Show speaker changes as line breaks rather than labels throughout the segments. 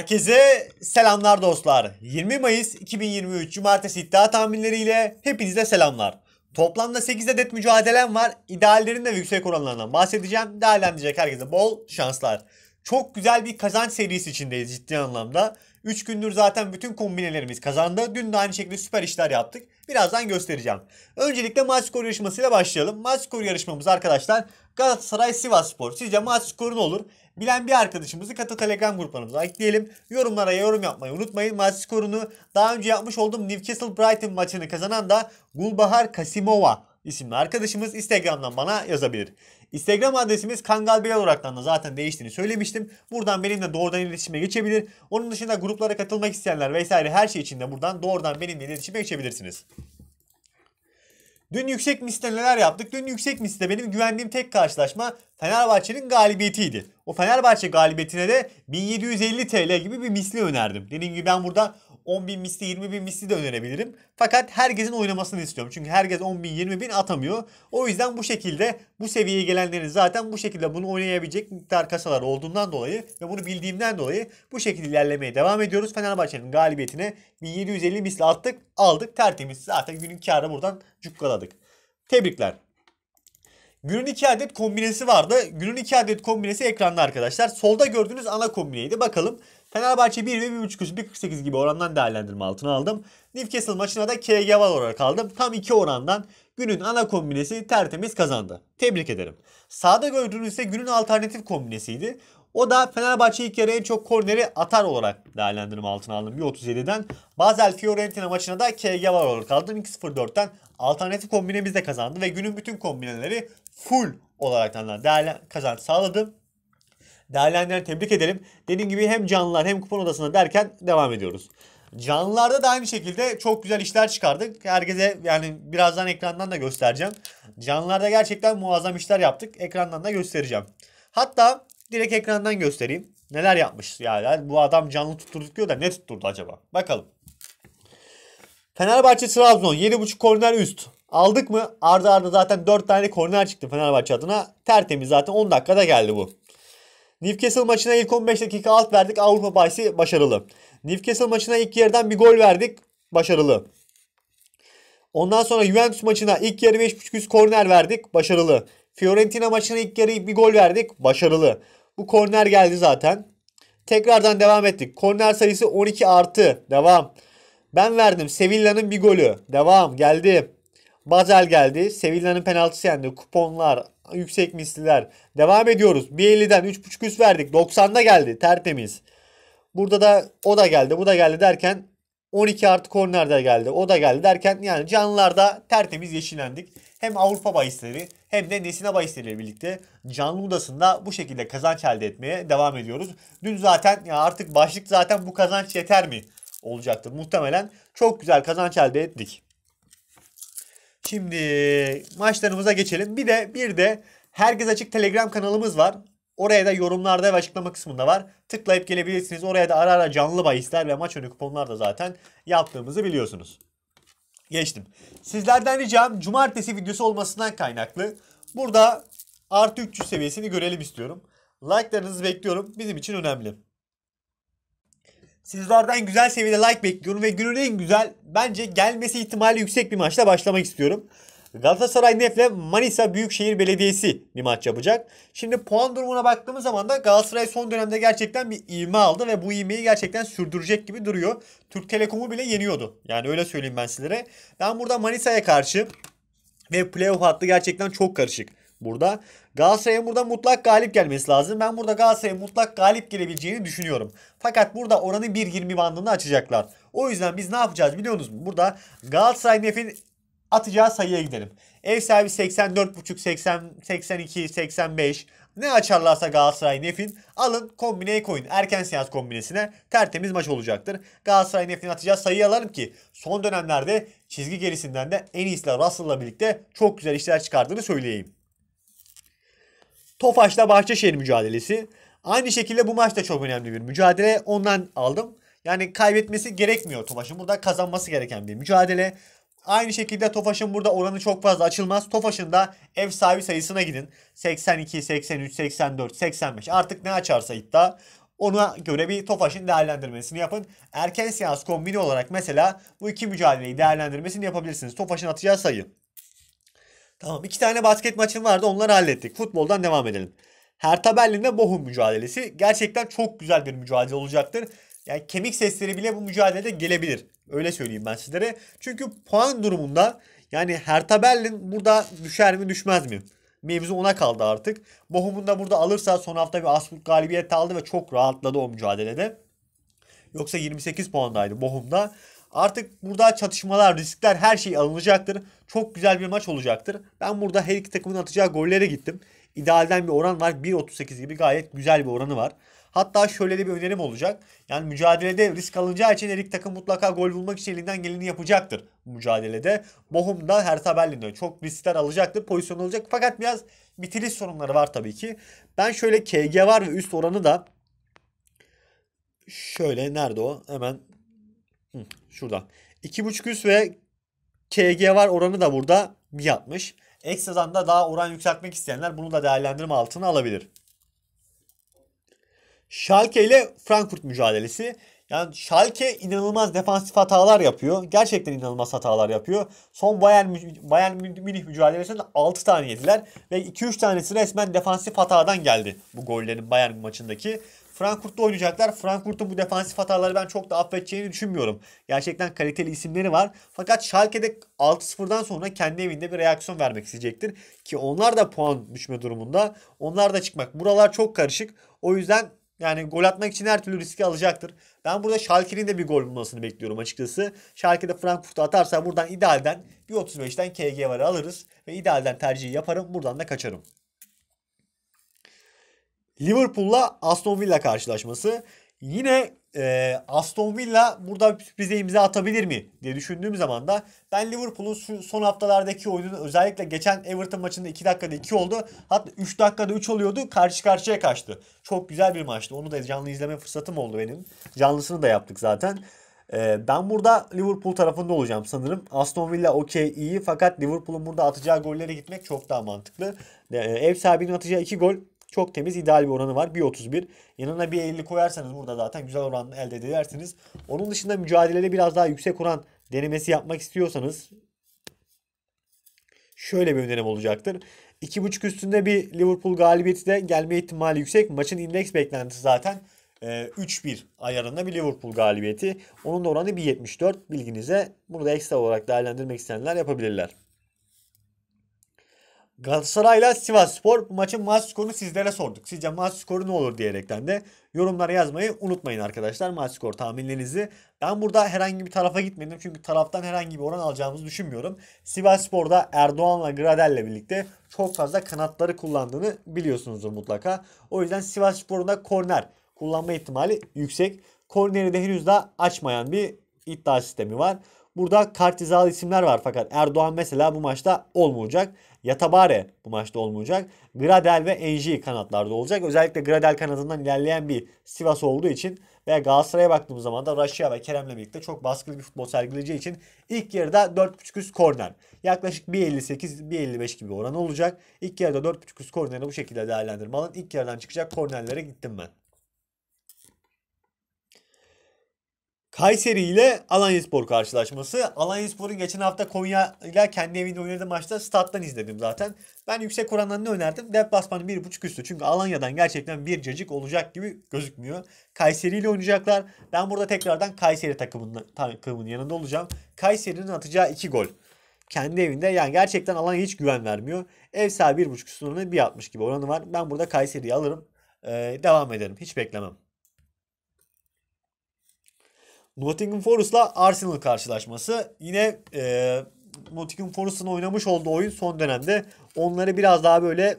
Herkese selamlar dostlar. 20 Mayıs 2023 Cumartesi iddia tahminleriyle hepinize selamlar. Toplamda 8 adet mücadelem var. İdeallerin de yüksek oranlarından bahsedeceğim. Değerlendirecek herkese bol şanslar. Çok güzel bir kazanç serisi içindeyiz ciddi anlamda. 3 gündür zaten bütün kombinelerimiz kazandı. Dün de aynı şekilde süper işler yaptık. Birazdan göstereceğim. Öncelikle maç skoru yarışmasıyla başlayalım. Maç skoru yarışmamız arkadaşlar Galatasaray Sivas Spor. Sizce maç skoru ne olur? Bilen bir arkadaşımızı katı telegram gruplarımıza ekleyelim. Yorumlara yorum yapmayı unutmayın. Maç skorunu daha önce yapmış olduğum Newcastle Brighton maçını kazanan da Gulbahar Kasimova isimli arkadaşımız Instagram'dan bana yazabilir. Instagram adresimiz Kangal Bey olarak da zaten değiştiğini söylemiştim. Buradan benimle doğrudan iletişime geçebilir. Onun dışında gruplara katılmak isteyenler vesaire her şey için de buradan doğrudan benimle iletişime geçebilirsiniz. Dün yüksek misle neler yaptık? Dün yüksek misle benim güvendiğim tek karşılaşma Fenerbahçe'nin galibiyetiydi. O Fenerbahçe galibiyetine de 1750 TL gibi bir misli önerdim. Dediğim gibi ben burada 10 bin misli 20 bin misli de önerebilirim. Fakat herkesin oynamasını istiyorum. Çünkü herkes 10 bin 20 bin atamıyor. O yüzden bu şekilde bu seviyeye gelenlerin zaten bu şekilde bunu oynayabilecek miktar kasalar olduğundan dolayı ve bunu bildiğimden dolayı bu şekilde ilerlemeye devam ediyoruz. Fenerbahçe'nin galibiyetine 1750 misli attık aldık tertemiz. Zaten günün karı buradan cukkaladık. Tebrikler. Günün 2 adet kombinesi vardı. Günün 2 adet kombinesi ekranda arkadaşlar. Solda gördüğünüz ana kombineydi. Bakalım Fenerbahçe 1 ve 1.5 üstü 1.48 gibi orandan değerlendirme altına aldım. Newcastle maçına da KG var olarak aldım. Tam 2 orandan günün ana kombinesi tertemiz kazandı. Tebrik ederim. Sağda gördüğünüz ise günün alternatif kombinesiydi. O da Fenerbahçe ilk yarı en çok korneri atar olarak değerlendirme altına aldım 1.37'den. Bazel Fiorentina maçına da KG var olarak aldım 2.04'ten. Alternatif kombinemiz de kazandı ve günün bütün kombineleri full olarak değerlen kazanç sağladım. Değerlendirenleri tebrik edelim. Dediğim gibi hem canlılar hem kupon odasında derken devam ediyoruz. Canlılarda da aynı şekilde çok güzel işler çıkardık. Herkese yani birazdan ekrandan da göstereceğim. Canlılarda gerçekten muazzam işler yaptık. Ekrandan da göstereceğim. Hatta direkt ekrandan göstereyim. Neler yapmış yani. Bu adam canlı tutturduk diyor da ne tutturdu acaba? Bakalım. Fenerbahçe Trabzon 7.5 korner üst. Aldık mı? Arda arda zaten 4 tane korner çıktı Fenerbahçe adına. Tertemiz zaten 10 dakikada geldi bu. Newcastle maçına ilk 15 dakika alt verdik. Avrupa bahsi başarılı. Newcastle maçına ilk yerden bir gol verdik. Başarılı. Ondan sonra Juventus maçına ilk yarı 5.5 üst korner verdik. Başarılı. Fiorentina maçına ilk yarı bir gol verdik. Başarılı. Bu korner geldi zaten. Tekrardan devam ettik. Korner sayısı 12 artı. Devam. Ben verdim. Sevilla'nın bir golü. Devam. Geldi. Bazel geldi. Sevilla'nın penaltısı yendi. Kuponlar, yüksek misliler. Devam ediyoruz. 1.50'den 3.5 üst verdik. 90'da geldi. Tertemiz. Burada da o da geldi. Bu da geldi derken 12 artı kornerde geldi. O da geldi derken yani canlılarda tertemiz yeşillendik. Hem Avrupa bahisleri hem de Nesine bahisleriyle birlikte canlı odasında bu şekilde kazanç elde etmeye devam ediyoruz. Dün zaten ya artık başlık zaten bu kazanç yeter mi olacaktır. Muhtemelen çok güzel kazanç elde ettik. Şimdi maçlarımıza geçelim. Bir de bir de Herkes Açık Telegram kanalımız var. Oraya da yorumlarda ve açıklama kısmında var. Tıklayıp gelebilirsiniz. Oraya da ara ara canlı bahisler ve maç önü kuponlar da zaten yaptığımızı biliyorsunuz. Geçtim. Sizlerden ricam cumartesi videosu olmasından kaynaklı. Burada artı 300 seviyesini görelim istiyorum. Like'larınızı bekliyorum. Bizim için önemli. Sizlerden güzel seviyede like bekliyorum ve günün en güzel bence gelmesi ihtimali yüksek bir maçla başlamak istiyorum. Galatasaray Nef'le Manisa Büyükşehir Belediyesi bir maç yapacak. Şimdi puan durumuna baktığımız zaman da Galatasaray son dönemde gerçekten bir ivme aldı ve bu ivmeyi gerçekten sürdürecek gibi duruyor. Türk Telekom'u bile yeniyordu. Yani öyle söyleyeyim ben sizlere. Ben burada Manisa'ya karşı ve playoff hattı gerçekten çok karışık burada. Galatasaray'ın burada mutlak galip gelmesi lazım. Ben burada Galatasaray'ın mutlak galip gelebileceğini düşünüyorum. Fakat burada oranı 1.20 bandını açacaklar. O yüzden biz ne yapacağız biliyor musunuz? Burada Galatasaray Nef'in atacağı sayıya gidelim. Ev sahibi 84.5, 80, 82, 85 ne açarlarsa Galatasaray Nef'in alın kombineye koyun. Erken seans kombinesine tertemiz maç olacaktır. Galatasaray Nef'in atacağı sayıyı alalım ki son dönemlerde çizgi gerisinden de en iyisiyle Russell'la birlikte çok güzel işler çıkardığını söyleyeyim. Tofaş'la Bahçeşehir mücadelesi. Aynı şekilde bu maç da çok önemli bir mücadele. Ondan aldım. Yani kaybetmesi gerekmiyor Tofaş'ın. Burada kazanması gereken bir mücadele. Aynı şekilde Tofaş'ın burada oranı çok fazla açılmaz. Tofaş'ın da ev sahibi sayısına gidin. 82, 83, 84, 85 artık ne açarsa iddia. Ona göre bir Tofaş'ın değerlendirmesini yapın. Erken seans kombini olarak mesela bu iki mücadeleyi değerlendirmesini yapabilirsiniz. Tofaş'ın atacağı sayı. Tamam iki tane basket maçım vardı onları hallettik. Futboldan devam edelim. Hertha Berlin'de Bochum mücadelesi gerçekten çok güzel bir mücadele olacaktır. Yani kemik sesleri bile bu mücadelede gelebilir. Öyle söyleyeyim ben sizlere. Çünkü puan durumunda yani Hertha Berlin burada düşer mi düşmez mi? Mevzu ona kaldı artık. Bochum'un da burada alırsa son hafta bir Asburg galibiyet aldı ve çok rahatladı o mücadelede. Yoksa 28 puandaydı Bochum'da. Artık burada çatışmalar, riskler her şey alınacaktır. Çok güzel bir maç olacaktır. Ben burada her iki takımın atacağı gollere gittim. İdealden bir oran var. 1.38 gibi gayet güzel bir oranı var. Hatta şöyle de bir önerim olacak. Yani mücadelede risk alınacağı için her iki takım mutlaka gol bulmak için elinden geleni yapacaktır mücadelede. Bochum da Hertha Berlin'de çok riskler alacaktır. Pozisyon alacak. Fakat biraz bitiriş sorunları var tabii ki. Ben şöyle KG var ve üst oranı da şöyle nerede o? Hemen Hı, şurada. 2.5 üst ve KG var oranı da burada bir yapmış. Ekstradan da daha oran yükseltmek isteyenler bunu da değerlendirme altına alabilir. Schalke ile Frankfurt mücadelesi. Yani Schalke inanılmaz defansif hatalar yapıyor. Gerçekten inanılmaz hatalar yapıyor. Son Bayern, Bayern Münih mücadelesinde 6 tane yediler. Ve 2-3 tanesi resmen defansif hatadan geldi bu gollerin Bayern maçındaki. Frankfurt'ta oynayacaklar. Frankfurt'un bu defansif hataları ben çok da affedeceğini düşünmüyorum. Gerçekten kaliteli isimleri var. Fakat Schalke'de 6-0'dan sonra kendi evinde bir reaksiyon vermek isteyecektir. Ki onlar da puan düşme durumunda. Onlar da çıkmak. Buralar çok karışık. O yüzden yani gol atmak için her türlü riski alacaktır. Ben burada Schalke'nin de bir gol bulmasını bekliyorum açıkçası. Schalke de Frankfurt'a atarsa buradan idealden bir 35'ten KG varı alırız. Ve idealden tercihi yaparım. Buradan da kaçarım. Liverpool'la Aston Villa karşılaşması. Yine e, Aston Villa burada bir sürprize imza atabilir mi diye düşündüğüm zaman da ben Liverpool'un son haftalardaki oyunu özellikle geçen Everton maçında 2 dakikada 2 oldu. Hatta 3 dakikada 3 oluyordu. Karşı karşıya kaçtı. Çok güzel bir maçtı. Onu da canlı izleme fırsatım oldu benim. Canlısını da yaptık zaten. E, ben burada Liverpool tarafında olacağım sanırım. Aston Villa okey iyi fakat Liverpool'un burada atacağı gollere gitmek çok daha mantıklı. E, ev sahibinin atacağı 2 gol çok temiz ideal bir oranı var. 1.31. Yanına bir 50 koyarsanız burada zaten güzel oran elde edersiniz. Onun dışında mücadeleli biraz daha yüksek oran denemesi yapmak istiyorsanız şöyle bir önerim olacaktır. 2.5 üstünde bir Liverpool galibiyeti de gelme ihtimali yüksek. Maçın indeks beklentisi zaten 3-1 e, ayarında bir Liverpool galibiyeti. Onun da oranı 1.74 bilginize. burada ekstra olarak değerlendirmek isteyenler yapabilirler. Galatasaray'la Sivas Spor bu maçın maç skorunu sizlere sorduk. Sizce maç skoru ne olur diyerekten de yorumlara yazmayı unutmayın arkadaşlar maç skor tahminlerinizi. Ben burada herhangi bir tarafa gitmedim çünkü taraftan herhangi bir oran alacağımızı düşünmüyorum. Sivas Spor'da Erdoğan'la Gradel'le birlikte çok fazla kanatları kullandığını biliyorsunuzdur mutlaka. O yüzden Sivas Spor'un da korner kullanma ihtimali yüksek. Korneri de henüz daha açmayan bir iddia sistemi var. Burada kartizalı isimler var fakat Erdoğan mesela bu maçta olmayacak. Yatabare bu maçta olmayacak. Gradel ve Enji kanatlarda olacak. Özellikle Gradel kanadından ilerleyen bir Sivas olduğu için ve Galatasaray'a baktığımız zaman da Raşia ve Kerem'le birlikte çok baskılı bir futbol sergileyeceği için ilk yarıda 4.5 üst korner. Yaklaşık 1.58-1.55 gibi oran olacak. İlk yarıda 4.5 üst korneri bu şekilde değerlendirme alın. İlk yarıdan çıkacak kornerlere gittim ben. Kayseri ile Alanyaspor karşılaşması. Alanyaspor'un geçen hafta Konya ile kendi evinde oynadığı maçta stat'tan izledim zaten. Ben yüksek oranlarını önerdim. Dev Deplasmanın 1.5 üstü. Çünkü Alanya'dan gerçekten bir cacık olacak gibi gözükmüyor. Kayseri ile oynayacaklar. Ben burada tekrardan Kayseri takımının, takımının yanında olacağım. Kayseri'nin atacağı 2 gol. Kendi evinde yani gerçekten Alanya hiç güven vermiyor. Ev sahibi 1.5 üstünün 1.60 gibi oranı var. Ben burada Kayseri'yi alırım. Ee, devam ederim. Hiç beklemem. Nottingham Forest'la Arsenal karşılaşması. Yine e, Nottingham Forest'ın oynamış olduğu oyun son dönemde onları biraz daha böyle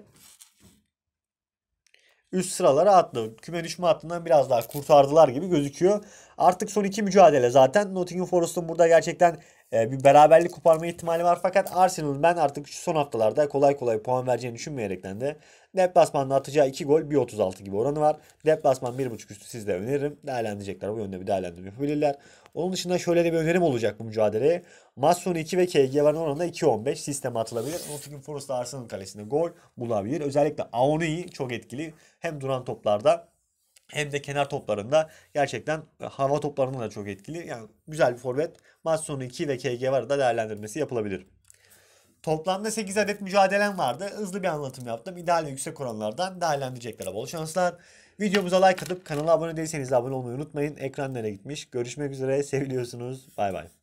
üst sıralara attı. Küme düşme hattından biraz daha kurtardılar gibi gözüküyor. Artık son iki mücadele zaten. Nottingham Forest'ın burada gerçekten ee, bir beraberlik koparma ihtimali var. Fakat Arsenal ben artık şu son haftalarda kolay kolay puan vereceğini düşünmeyerekten de deplasmanda atacağı 2 gol 1.36 gibi oranı var. Deplasman 1.5 üstü sizde öneririm. Değerlendirecekler. Bu yönde bir değerlendirme yapabilirler. Onun dışında şöyle de bir önerim olacak bu mücadeleye. Mason sonu 2 ve KG var oranında 2.15 sisteme atılabilir. Nottingham Forest Arsenal kalesinde gol bulabilir. Özellikle Aone'yi çok etkili. Hem duran toplarda hem de kenar toplarında gerçekten e, hava toplarında da çok etkili. Yani güzel bir forvet. Maç 2 ve KG var da değerlendirmesi yapılabilir. Toplamda 8 adet mücadelem vardı. Hızlı bir anlatım yaptım. İdeal ve yüksek oranlardan değerlendireceklere bol şanslar. Videomuza like atıp kanala abone değilseniz de abone olmayı unutmayın. Ekran nereye gitmiş? Görüşmek üzere. Seviliyorsunuz. Bay bay.